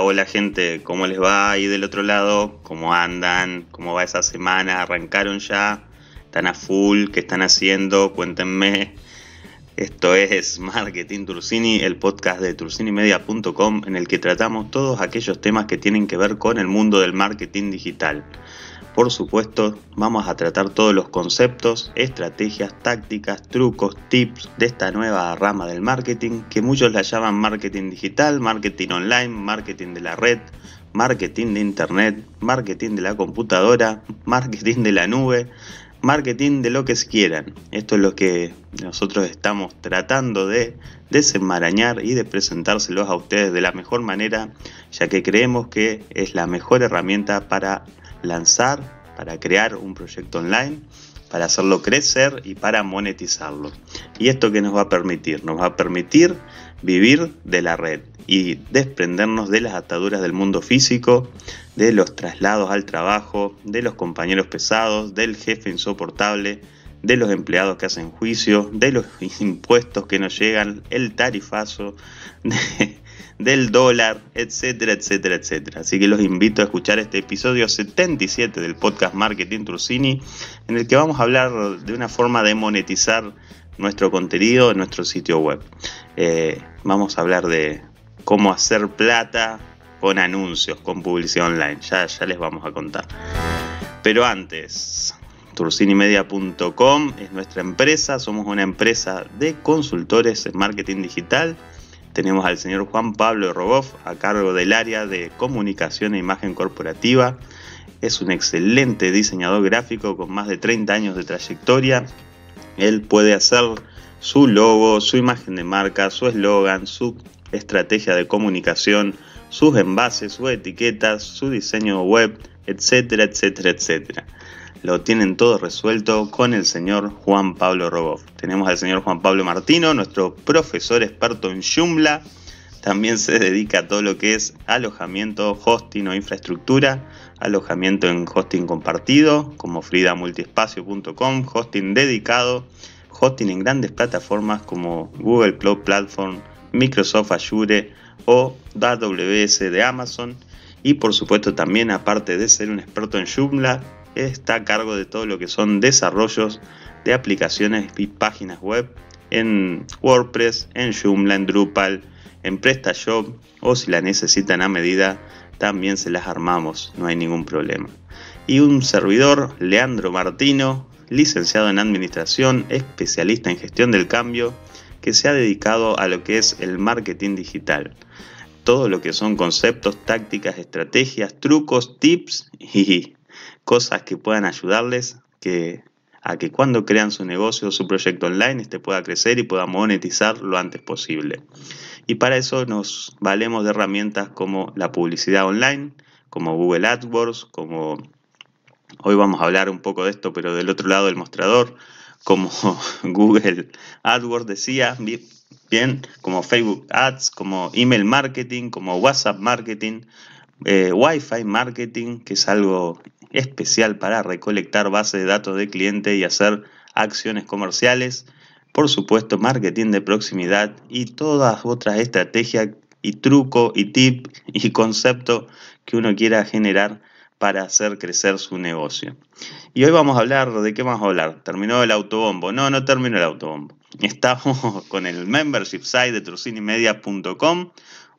hola, gente, ¿cómo les va ahí del otro lado? ¿Cómo andan? ¿Cómo va esa semana? ¿Arrancaron ya? ¿Están a full? ¿Qué están haciendo? Cuéntenme. Esto es Marketing Turcini, el podcast de turcinimedia.com, en el que tratamos todos aquellos temas que tienen que ver con el mundo del marketing digital. Por supuesto, vamos a tratar todos los conceptos, estrategias, tácticas, trucos, tips de esta nueva rama del marketing, que muchos la llaman marketing digital, marketing online, marketing de la red, marketing de internet, marketing de la computadora, marketing de la nube, marketing de lo que se quieran. Esto es lo que nosotros estamos tratando de desenmarañar y de presentárselos a ustedes de la mejor manera, ya que creemos que es la mejor herramienta para lanzar, para crear un proyecto online, para hacerlo crecer y para monetizarlo. ¿Y esto qué nos va a permitir? Nos va a permitir vivir de la red y desprendernos de las ataduras del mundo físico, de los traslados al trabajo, de los compañeros pesados, del jefe insoportable, de los empleados que hacen juicio, de los impuestos que nos llegan, el tarifazo, del dólar, etcétera, etcétera, etcétera. Así que los invito a escuchar este episodio 77 del podcast Marketing Trucini, en el que vamos a hablar de una forma de monetizar nuestro contenido en nuestro sitio web. Eh, vamos a hablar de cómo hacer plata con anuncios, con publicidad online. Ya, ya les vamos a contar. Pero antes, turcinimedia.com es nuestra empresa, somos una empresa de consultores en marketing digital tenemos al señor Juan Pablo Roboff a cargo del área de comunicación e imagen corporativa. Es un excelente diseñador gráfico con más de 30 años de trayectoria. Él puede hacer su logo, su imagen de marca, su eslogan, su estrategia de comunicación, sus envases, sus etiquetas, su diseño web, etcétera, etcétera, etcétera lo tienen todo resuelto con el señor Juan Pablo Robov. Tenemos al señor Juan Pablo Martino, nuestro profesor experto en Joomla. También se dedica a todo lo que es alojamiento, hosting o infraestructura, alojamiento en hosting compartido, como fridamultiespacio.com, hosting dedicado, hosting en grandes plataformas como Google Cloud Platform, Microsoft Azure o AWS de Amazon. Y por supuesto también, aparte de ser un experto en Joomla, está a cargo de todo lo que son desarrollos de aplicaciones y páginas web en WordPress, en Joomla, en Drupal, en PrestaShop o si la necesitan a medida, también se las armamos, no hay ningún problema. Y un servidor, Leandro Martino, licenciado en Administración, especialista en gestión del cambio, que se ha dedicado a lo que es el marketing digital. Todo lo que son conceptos, tácticas, estrategias, trucos, tips y cosas que puedan ayudarles que, a que cuando crean su negocio o su proyecto online este pueda crecer y pueda monetizar lo antes posible. Y para eso nos valemos de herramientas como la publicidad online, como Google AdWords, como hoy vamos a hablar un poco de esto, pero del otro lado del mostrador, como Google AdWords decía, bien, como Facebook Ads, como email marketing, como WhatsApp marketing, eh, Wi-Fi marketing, que es algo especial para recolectar base de datos de cliente y hacer acciones comerciales, por supuesto marketing de proximidad y todas otras estrategias y truco y tip y concepto que uno quiera generar para hacer crecer su negocio. Y hoy vamos a hablar, ¿de qué vamos a hablar? ¿Terminó el autobombo? No, no terminó el autobombo. Estamos con el membership site de trucinimedia.com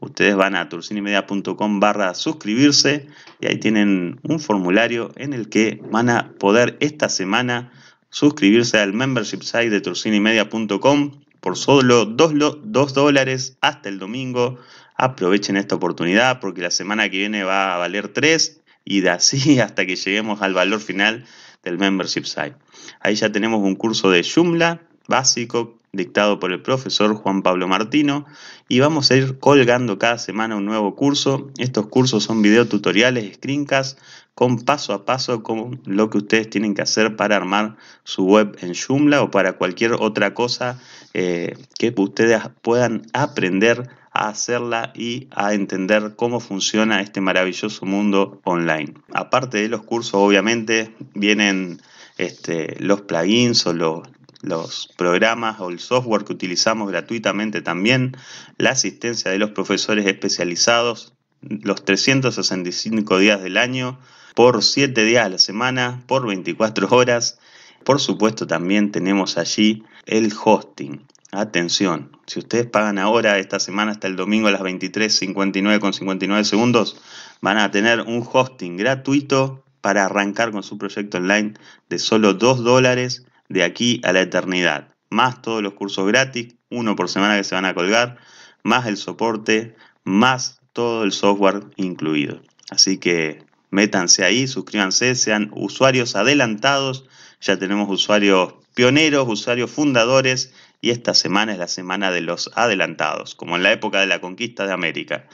ustedes van a turcinimediacom barra suscribirse y ahí tienen un formulario en el que van a poder esta semana suscribirse al membership site de turcinimedia.com por solo 2 dólares hasta el domingo. Aprovechen esta oportunidad porque la semana que viene va a valer 3 y de así hasta que lleguemos al valor final del membership site. Ahí ya tenemos un curso de Joomla básico dictado por el profesor Juan Pablo Martino y vamos a ir colgando cada semana un nuevo curso. Estos cursos son videotutoriales, screencasts con paso a paso con lo que ustedes tienen que hacer para armar su web en Joomla o para cualquier otra cosa eh, que ustedes puedan aprender a hacerla y a entender cómo funciona este maravilloso mundo online. Aparte de los cursos, obviamente, vienen este, los plugins o los, los programas o el software que utilizamos gratuitamente también, la asistencia de los profesores especializados los 365 días del año, por 7 días a la semana, por 24 horas. Por supuesto también tenemos allí el hosting. Atención, si ustedes pagan ahora, esta semana hasta el domingo a las 23.59 con 59 segundos, van a tener un hosting gratuito para arrancar con su proyecto online de solo 2 dólares de aquí a la eternidad, más todos los cursos gratis, uno por semana que se van a colgar, más el soporte, más todo el software incluido. Así que métanse ahí, suscríbanse, sean usuarios adelantados, ya tenemos usuarios pioneros, usuarios fundadores y esta semana es la semana de los adelantados, como en la época de la conquista de América.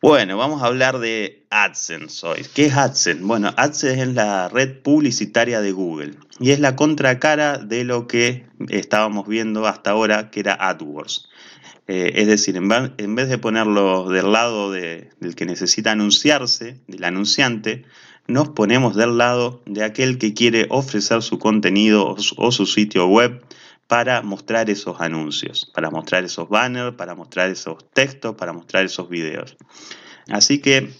Bueno, vamos a hablar de AdSense hoy. ¿Qué es AdSense? Bueno, AdSense es la red publicitaria de Google y es la contracara de lo que estábamos viendo hasta ahora, que era AdWords. Eh, es decir, en, vez de ponerlo del lado del que necesita anunciarse, del anunciante, nos ponemos del lado de aquel que quiere ofrecer su contenido o su sitio web para mostrar esos anuncios, para mostrar esos banners, para mostrar esos textos, para mostrar esos videos. Así que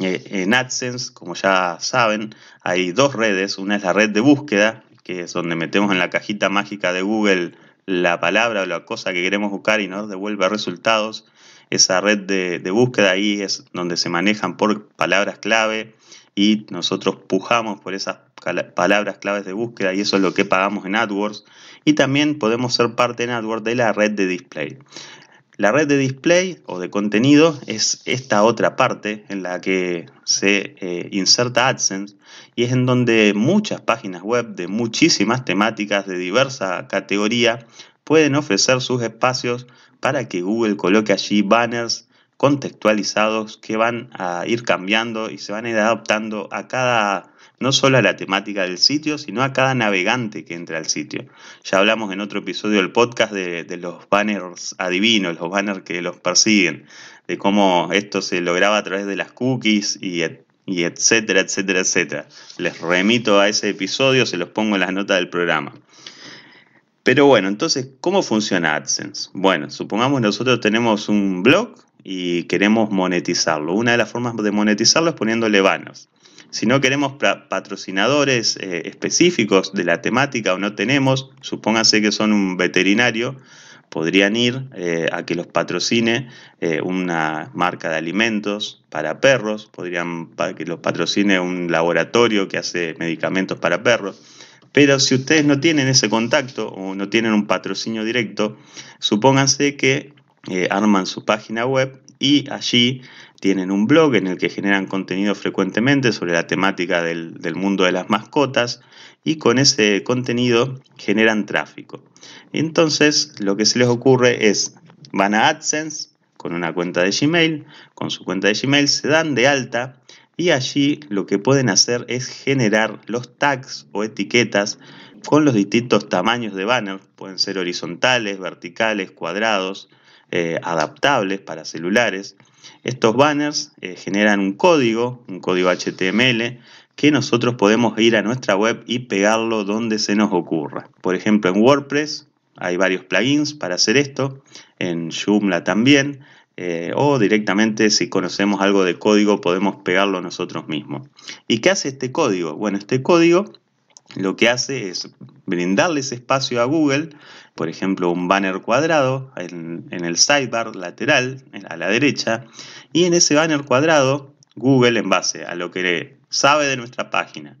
eh, en AdSense, como ya saben, hay dos redes. Una es la red de búsqueda, que es donde metemos en la cajita mágica de Google la palabra o la cosa que queremos buscar y nos devuelve resultados. Esa red de, búsqueda ahí es donde se manejan por palabras clave y nosotros pujamos por esas palabras claves de búsqueda y eso es lo que pagamos en AdWords. Y también podemos ser parte en AdWords de la red de display. La red de display o de contenido es esta otra parte en la que se eh, inserta AdSense y es en donde muchas páginas web de muchísimas temáticas de diversa categoría pueden ofrecer sus espacios para que Google coloque allí banners contextualizados que van a ir cambiando y se van a ir adaptando a cada no solo a la temática del sitio, sino a cada navegante que entra al sitio. Ya hablamos en otro episodio del podcast de, los banners adivinos, los banners que los persiguen, de cómo esto se lograba a través de las cookies y etcétera, etcétera, etcétera. Les remito a ese episodio, se los pongo en las notas del programa. Pero bueno, entonces, ¿cómo funciona AdSense? Bueno, supongamos nosotros tenemos un blog y queremos monetizarlo. Una de las formas de monetizarlo es poniéndole banners. Si no queremos patrocinadores eh, específicos de la temática o no tenemos, supóngase que son un veterinario, podrían ir eh, a que los patrocine eh, una marca de alimentos para perros, podrían que los patrocine un laboratorio que hace medicamentos para perros. Pero si ustedes no tienen ese contacto o no tienen un patrocinio directo, supónganse que arman su página web y allí tienen un blog en el que generan contenido frecuentemente sobre la temática del, mundo de las mascotas y con ese contenido generan tráfico. Entonces lo que se les ocurre es, van a AdSense con una cuenta de Gmail, con su cuenta de Gmail se dan de alta y allí lo que pueden hacer es generar los tags o etiquetas con los distintos tamaños de banners, pueden ser horizontales, verticales, cuadrados, eh, adaptables para celulares estos banners eh, generan un código, un código HTML, que nosotros podemos ir a nuestra web y pegarlo donde se nos ocurra. Por ejemplo, en WordPress hay varios plugins para hacer esto, en Joomla también, eh, o directamente si conocemos algo de código podemos pegarlo nosotros mismos. ¿Y qué hace este código? Bueno, este código lo que hace es brindarle ese espacio a Google por ejemplo, un banner cuadrado en, el sidebar lateral, a la derecha, y en ese banner cuadrado, Google, en base a lo que sabe de nuestra página,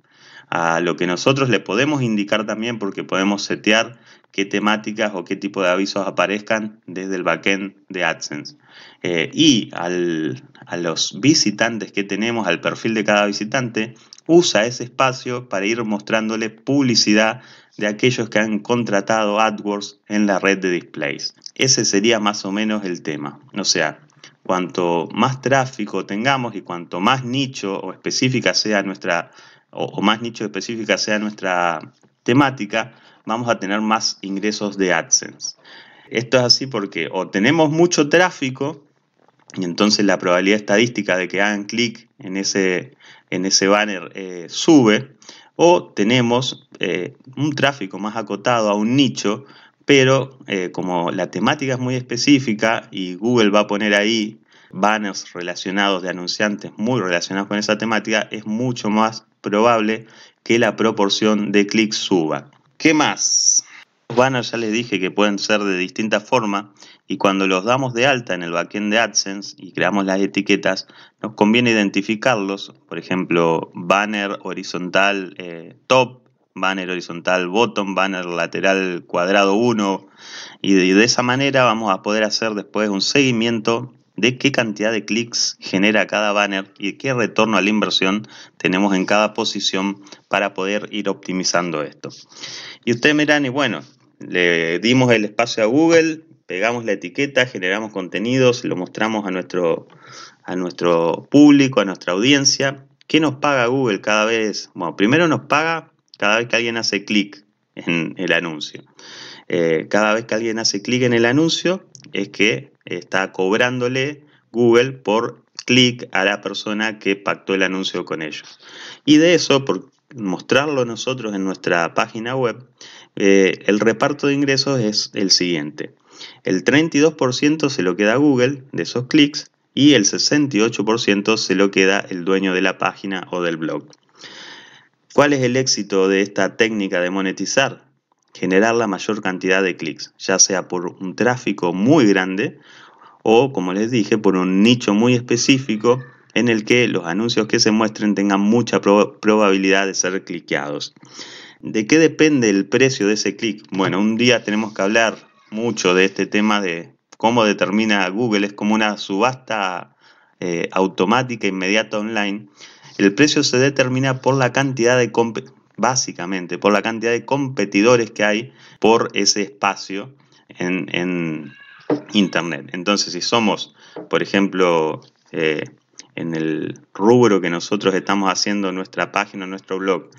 a lo que nosotros le podemos indicar también, porque podemos setear qué temáticas o qué tipo de avisos aparezcan desde el backend de AdSense. Eh, y a los visitantes que tenemos, al perfil de cada visitante, usa ese espacio para ir mostrándole publicidad de aquellos que han contratado AdWords en la red de displays. Ese sería más o menos el tema. O sea, cuanto más tráfico tengamos y cuanto más nicho o específica sea nuestra o, más nicho específica sea nuestra temática, vamos a tener más ingresos de AdSense. Esto es así porque o tenemos mucho tráfico y entonces la probabilidad estadística de que hagan clic en ese, en ese banner eh, sube, o tenemos eh, un tráfico más acotado a un nicho, pero eh, como la temática es muy específica y Google va a poner ahí banners relacionados de anunciantes muy relacionados con esa temática, es mucho más probable que la proporción de clics suba. ¿Qué más? Los banners ya les dije que pueden ser de distinta forma? Y cuando los damos de alta en el backend de AdSense y creamos las etiquetas, nos conviene identificarlos, por ejemplo, banner horizontal eh, top, banner horizontal bottom, banner lateral cuadrado 1, y de, y de esa manera vamos a poder hacer después un seguimiento de qué cantidad de clics genera cada banner y qué retorno a la inversión tenemos en cada posición para poder ir optimizando esto. Y ustedes miran, y bueno, le dimos el espacio a Google, pegamos la etiqueta, generamos contenidos, lo mostramos a nuestro, a nuestro público, a nuestra audiencia. ¿Qué nos paga Google cada vez? Bueno, primero nos paga cada vez que alguien hace clic en el anuncio. Eh, cada vez que alguien hace clic en el anuncio es que está cobrándole Google por clic a la persona que pactó el anuncio con ellos. Y de eso, por mostrarlo nosotros en nuestra página web, eh, el reparto de ingresos es el siguiente. El 32% se lo queda Google de esos clics y el 68% se lo queda el dueño de la página o del blog. ¿Cuál es el éxito de esta técnica de monetizar? Generar la mayor cantidad de clics, ya sea por un tráfico muy grande o, como les dije, por un nicho muy específico en el que los anuncios que se muestren tengan mucha probabilidad de ser cliqueados. ¿De qué depende el precio de ese clic? Bueno, un día tenemos que hablar mucho de este tema de cómo determina Google, es como una subasta eh, automática inmediata online. El precio se determina por la cantidad de básicamente por la cantidad de competidores que hay por ese espacio en, en internet. Entonces, si somos, por ejemplo, eh, en el rubro que nosotros estamos haciendo nuestra página, nuestro blog,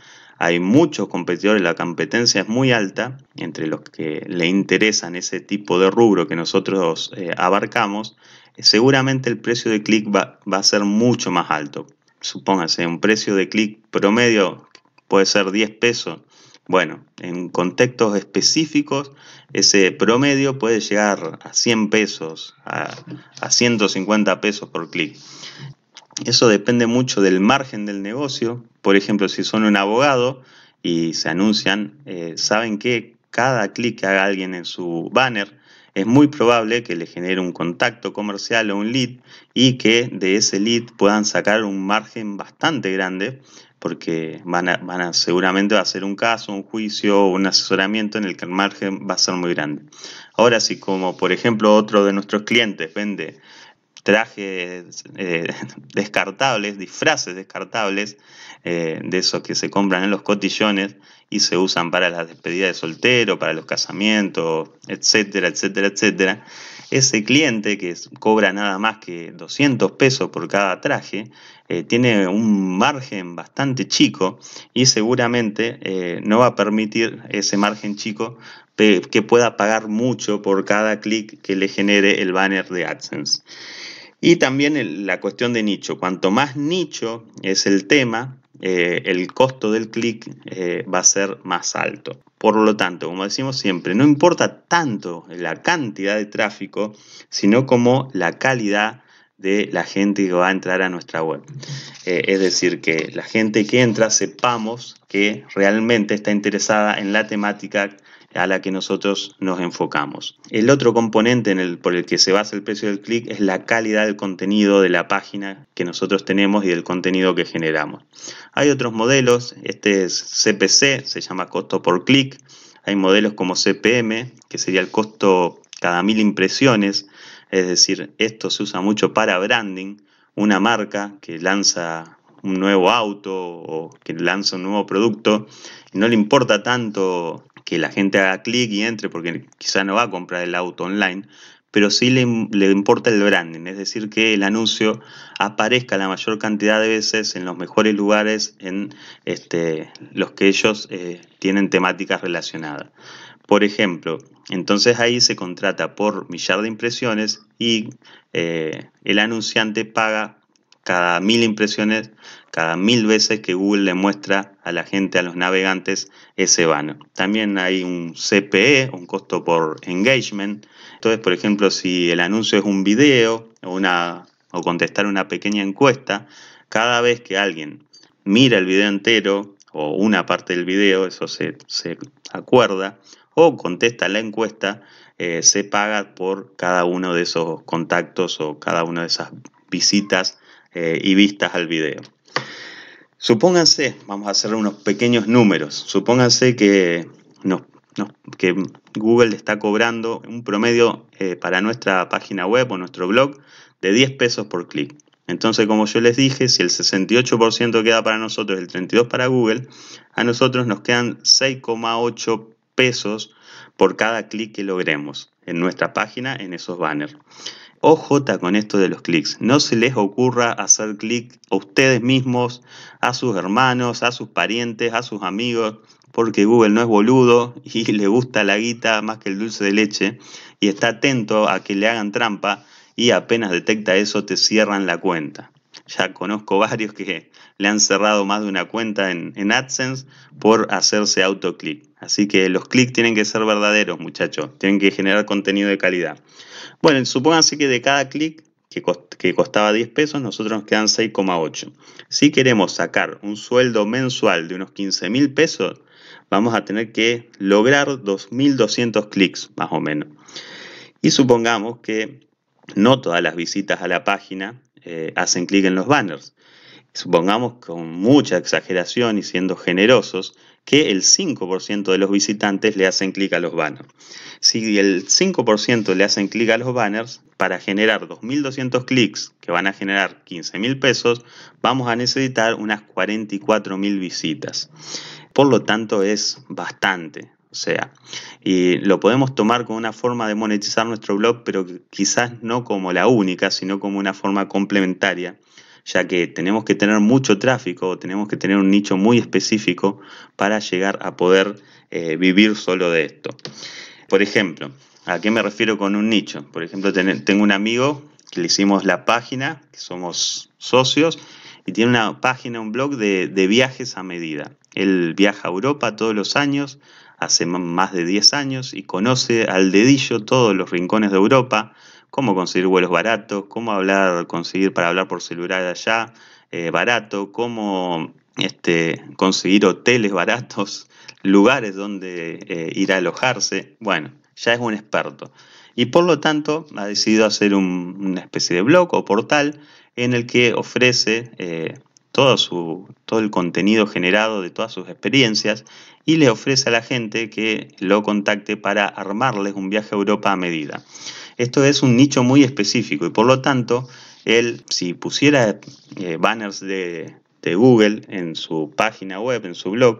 hay muchos competidores, la competencia es muy alta entre los que le interesan ese tipo de rubro que nosotros eh, abarcamos, eh, seguramente el precio de clic va, a ser mucho más alto. Supóngase, un precio de clic promedio puede ser 10 pesos. Bueno, en contextos específicos, ese promedio puede llegar a 100 pesos, a, a 150 pesos por clic. Eso depende mucho del margen del negocio. Por ejemplo, si son un abogado y se anuncian, eh, saben que cada clic que haga alguien en su banner es muy probable que le genere un contacto comercial o un lead y que de ese lead puedan sacar un margen bastante grande porque van van seguramente va a ser un caso, un juicio o un asesoramiento en el que el margen va a ser muy grande. Ahora, si como por ejemplo otro de nuestros clientes vende trajes eh, descartables, disfraces descartables, eh, de esos que se compran en los cotillones y se usan para las despedidas de soltero, para los casamientos, etcétera, etcétera, etcétera. Ese cliente que cobra nada más que 200 pesos por cada traje, eh, tiene un margen bastante chico y seguramente no va a permitir ese margen chico que pueda pagar mucho por cada clic que le genere el banner de AdSense. Y también la cuestión de nicho. Cuanto más nicho es el tema, eh, el costo del clic eh, va a ser más alto. Por lo tanto, como decimos siempre, no importa tanto la cantidad de tráfico, sino como la calidad de la gente que va a entrar a nuestra web. Eh, es decir, que la gente que entra sepamos que realmente está interesada en la temática a la que nosotros nos enfocamos. El otro componente por el que se basa el precio del clic es la calidad del contenido de la página que nosotros tenemos y del contenido que generamos. Hay otros modelos, este es CPC, se llama costo por clic. Hay modelos como CPM, que sería el costo cada mil impresiones, es decir, esto se usa mucho para branding, una marca que lanza un nuevo auto o que lanza un nuevo producto, no le importa tanto que la gente haga clic y entre, porque quizá no va a comprar el auto online, pero sí le, importa el branding, es decir, que el anuncio aparezca la mayor cantidad de veces en los mejores lugares, en este, los que ellos eh, tienen temáticas relacionadas. Por ejemplo, entonces ahí se contrata por millar de impresiones y eh, el anunciante paga cada mil impresiones, cada mil veces que Google le muestra a la gente, a los navegantes, ese banner. También hay un CPE, un costo por engagement. Entonces, por ejemplo, si el anuncio es un video o, contestar una pequeña encuesta, cada vez que alguien mira el video entero o una parte del video, eso se, acuerda, o contesta la encuesta, eh, se paga por cada uno de esos contactos o cada una de esas visitas eh, y vistas al video. Supónganse, vamos a hacer unos pequeños números, supónganse que, no, que Google está cobrando un promedio eh, para nuestra página web o nuestro blog de 10 pesos por clic. Entonces, como yo les dije, si el 68% queda para nosotros y el 32% para Google, a nosotros nos quedan 6,8 pesos por cada clic que logremos en nuestra página en esos banners. Ojota con esto de los clics. No se les ocurra hacer clic a ustedes mismos, a sus hermanos, a sus parientes, a sus amigos, porque Google no es boludo y le gusta la guita más que el dulce de leche y está atento a que le hagan trampa y apenas detecta eso te cierran la cuenta. Ya conozco varios que le han cerrado más de una cuenta en, en AdSense por hacerse autoclick. Así que los clics tienen que ser verdaderos, muchachos. Tienen que generar contenido de calidad. Bueno, supónganse que de cada clic que, costaba 10 pesos, nosotros nos quedan 6,8. Si queremos sacar un sueldo mensual de unos 15 mil pesos, vamos a tener que lograr 2.200 clics más o menos. Y supongamos que no todas las visitas a la página eh, hacen clic en los banners. Supongamos con mucha exageración y siendo generosos que el 5% de los visitantes le hacen clic a los banners. Si el 5% le hacen clic a los banners, para generar 2.200 clics, que van a generar 15.000 pesos, vamos a necesitar unas 44.000 visitas. Por lo tanto, es bastante, o sea, y lo podemos tomar como una forma de monetizar nuestro blog, pero quizás no como la única, sino como una forma complementaria ya que tenemos que tener mucho tráfico, tenemos que tener un nicho muy específico para llegar a poder eh, vivir solo de esto. Por ejemplo, ¿a qué me refiero con un nicho? Por ejemplo, tengo un amigo que le hicimos la página, que somos socios, y tiene una página, un blog de, de viajes a medida. Él viaja a Europa todos los años, hace más de 10 años, y conoce al dedillo todos los rincones de Europa, cómo conseguir vuelos baratos, cómo hablar, conseguir para hablar por celular allá eh, barato, cómo este, conseguir hoteles baratos, lugares donde eh, ir a alojarse. Bueno, ya es un experto. Y por lo tanto ha decidido hacer una especie de blog o portal en el que ofrece eh, todo, todo el contenido generado de todas sus experiencias y le ofrece a la gente que lo contacte para armarles un viaje a Europa a medida. Esto es un nicho muy específico y por lo tanto, él si pusiera eh, banners de, Google en su página web, en su blog,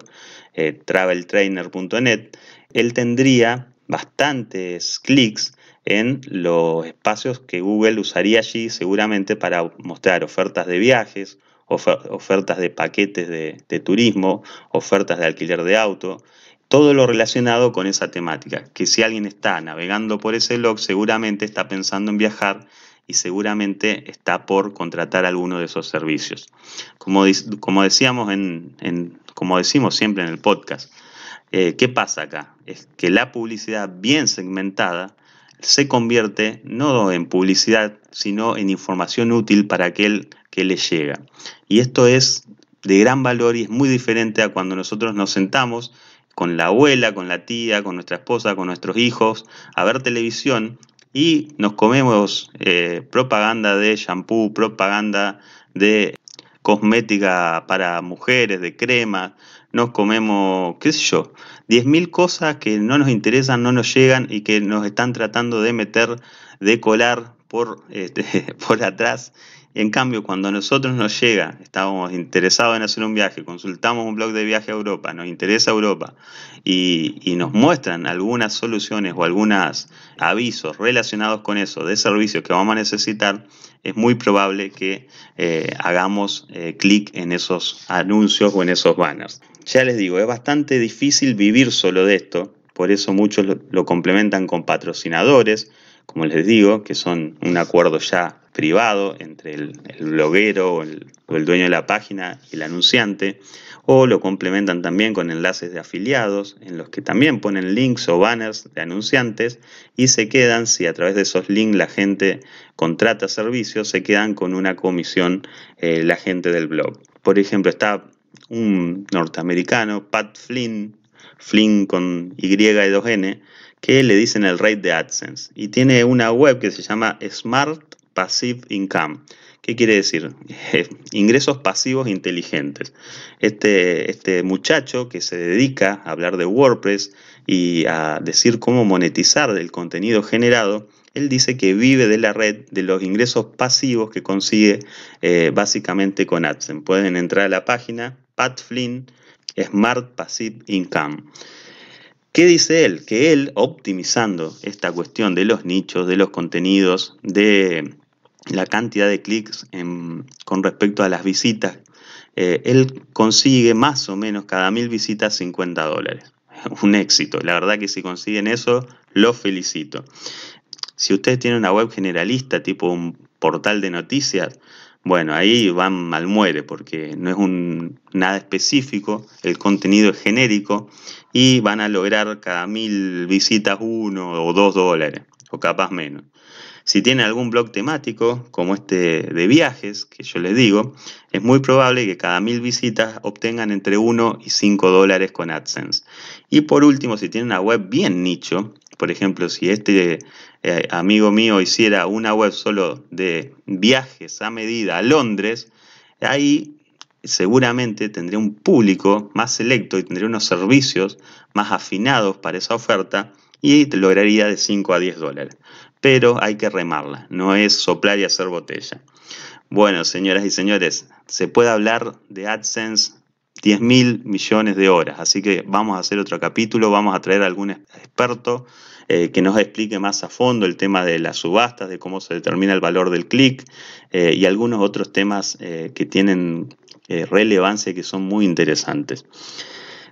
eh, traveltrainer.net, él tendría bastantes clics en los espacios que Google usaría allí seguramente para mostrar ofertas de viajes, ofertas de paquetes de, turismo, ofertas de alquiler de auto todo lo relacionado con esa temática, que si alguien está navegando por ese blog seguramente está pensando en viajar y seguramente está por contratar alguno de esos servicios. Como, decíamos como decimos siempre en el podcast, eh, ¿qué pasa acá? Es que la publicidad bien segmentada se convierte no en publicidad, sino en información útil para aquel que le llega. Y esto es de gran valor y es muy diferente a cuando nosotros nos sentamos con la abuela, con la tía, con nuestra esposa, con nuestros hijos, a ver televisión y nos comemos eh, propaganda de shampoo, propaganda de cosmética para mujeres, de crema, nos comemos, qué sé yo, 10.000 cosas que no nos interesan, no nos llegan y que nos están tratando de meter, de colar por, este, por atrás. En cambio, cuando nosotros nos llega, estamos interesados en hacer un viaje, consultamos un blog de viaje a Europa, nos interesa Europa y, nos muestran algunas soluciones o algunos avisos relacionados con eso de servicios que vamos a necesitar, es muy probable que eh, hagamos eh, clic en esos anuncios o en esos banners. Ya les digo, es bastante difícil vivir solo de esto, por eso muchos lo complementan con patrocinadores como les digo, que son un acuerdo ya privado entre el, bloguero o el, dueño de la página y el anunciante, o lo complementan también con enlaces de afiliados en los que también ponen links o banners de anunciantes y se quedan, si a través de esos links la gente contrata servicios, se quedan con una comisión eh, la gente del blog. Por ejemplo, está un norteamericano, Pat Flynn, Flynn con Y y 2N, que le dicen el rate de AdSense. Y tiene una web que se llama Smart Passive Income. ¿Qué quiere decir? ingresos pasivos inteligentes. Este, este muchacho que se dedica a hablar de WordPress y a decir cómo monetizar del contenido generado, él dice que vive de la red de los ingresos pasivos que consigue eh, básicamente con AdSense. Pueden entrar a la página Pat Flynn Smart Passive Income. ¿Qué dice él? Que él, optimizando esta cuestión de los nichos, de los contenidos, de la cantidad de clics con respecto a las visitas, eh, él consigue más o menos cada mil visitas 50 dólares. Un éxito. La verdad que si consiguen eso, los felicito. Si ustedes tienen una web generalista, tipo un portal de noticias, bueno, ahí van mal muere porque no es un, nada específico, el contenido es genérico y van a lograr cada mil visitas uno o dos dólares, o capaz menos. Si tienen algún blog temático, como este de viajes, que yo les digo, es muy probable que cada mil visitas obtengan entre 1 y 5 dólares con AdSense. Y por último, si tienen una web bien nicho, por ejemplo, si este eh, amigo mío hiciera una web solo de viajes a medida a Londres, ahí seguramente tendría un público más selecto y tendría unos servicios más afinados para esa oferta y lograría de 5 a 10 dólares. Pero hay que remarla, no es soplar y hacer botella. Bueno, señoras y señores, se puede hablar de AdSense 10 mil millones de horas. Así que vamos a hacer otro capítulo, vamos a traer a algún experto eh, que nos explique más a fondo el tema de las subastas, de cómo se determina el valor del clic eh, y algunos otros temas eh, que tienen relevancia y que son muy interesantes.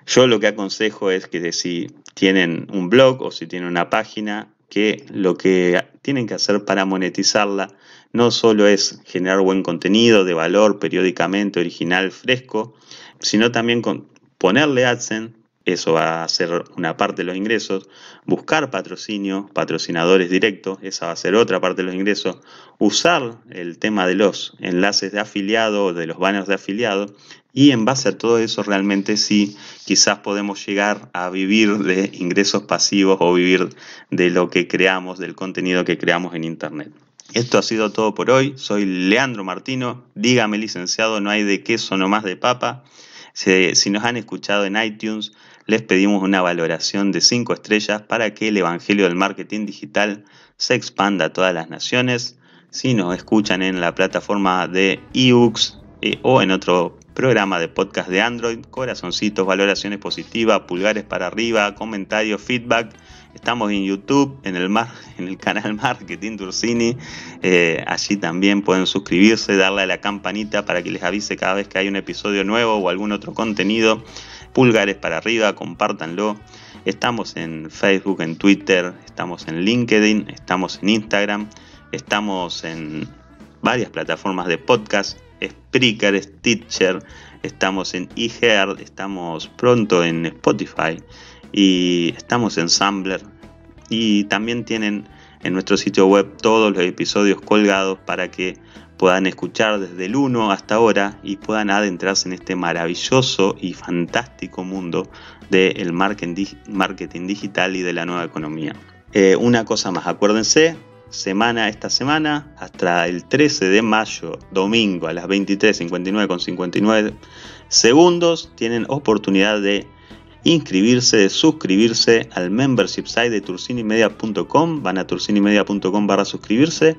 Yo lo que aconsejo es que si tienen un blog o si tienen una página, que lo que tienen que hacer para monetizarla no solo es generar buen contenido de valor periódicamente, original, fresco, sino también con ponerle AdSense, eso va a ser una parte de los ingresos, buscar patrocinio, patrocinadores directos, esa va a ser otra parte de los ingresos, usar el tema de los enlaces de afiliado o de los banners de afiliado y en base a todo eso realmente sí, quizás podemos llegar a vivir de ingresos pasivos o vivir de lo que creamos, del contenido que creamos en Internet. Esto ha sido todo por hoy. Soy Leandro Martino. Dígame, licenciado, no hay de queso, no más de papa. Si, nos han escuchado en iTunes, les pedimos una valoración de 5 estrellas para que el Evangelio del Marketing Digital se expanda a todas las naciones. Si nos escuchan en la plataforma de iUX eh, o en otro programa de podcast de Android, corazoncitos, valoraciones positivas, pulgares para arriba, comentarios, feedback Estamos en YouTube, en el, en el canal Marketing Turcini. Eh, allí también pueden suscribirse, darle a la campanita para que les avise cada vez que hay un episodio nuevo o algún otro contenido. Pulgares para arriba, compártanlo. Estamos en Facebook, en Twitter, estamos en LinkedIn, estamos en Instagram, estamos en varias plataformas de podcast, Spreaker, Stitcher, estamos en iHeart, estamos pronto en Spotify y estamos en Sambler y también tienen en nuestro sitio web todos los episodios colgados para que puedan escuchar desde el 1 hasta ahora y puedan adentrarse en este maravilloso y fantástico mundo del marketing digital y de la nueva economía. Eh, una cosa más, acuérdense, semana esta semana, hasta el 13 de mayo, domingo a las 23.59 con 59 segundos, tienen oportunidad de inscribirse, suscribirse al membership site de turcinimedia.com... Van a turcinimedia.com barra suscribirse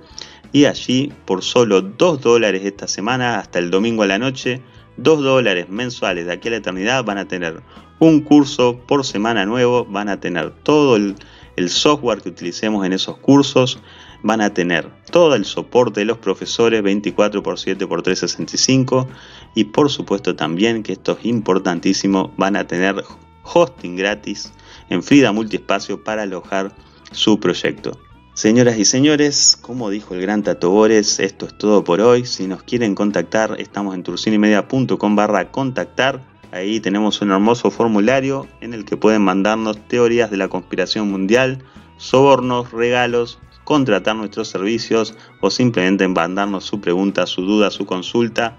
y allí por solo 2 dólares esta semana hasta el domingo a la noche, 2 dólares mensuales de aquí a la eternidad van a tener un curso por semana nuevo, van a tener todo el, el software que utilicemos en esos cursos, van a tener todo el soporte de los profesores 24x7x365 y por supuesto también que esto es importantísimo, van a tener hosting gratis en Frida Multiespacio para alojar su proyecto. Señoras y señores, como dijo el gran Tato Bores, esto es todo por hoy. Si nos quieren contactar, estamos en turcinimedia.com barra contactar. Ahí tenemos un hermoso formulario en el que pueden mandarnos teorías de la conspiración mundial, sobornos, regalos, contratar nuestros servicios o simplemente mandarnos su pregunta, su duda, su consulta,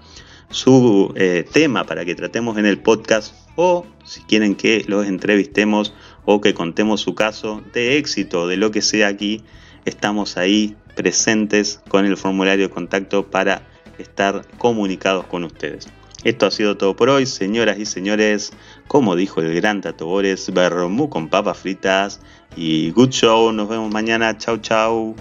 su eh, tema para que tratemos en el podcast o si quieren que los entrevistemos o que contemos su caso de éxito, de lo que sea aquí, estamos ahí presentes con el formulario de contacto para estar comunicados con ustedes. Esto ha sido todo por hoy, señoras y señores. Como dijo el gran Tato Bores, con papas fritas y good show. Nos vemos mañana. Chau, chau.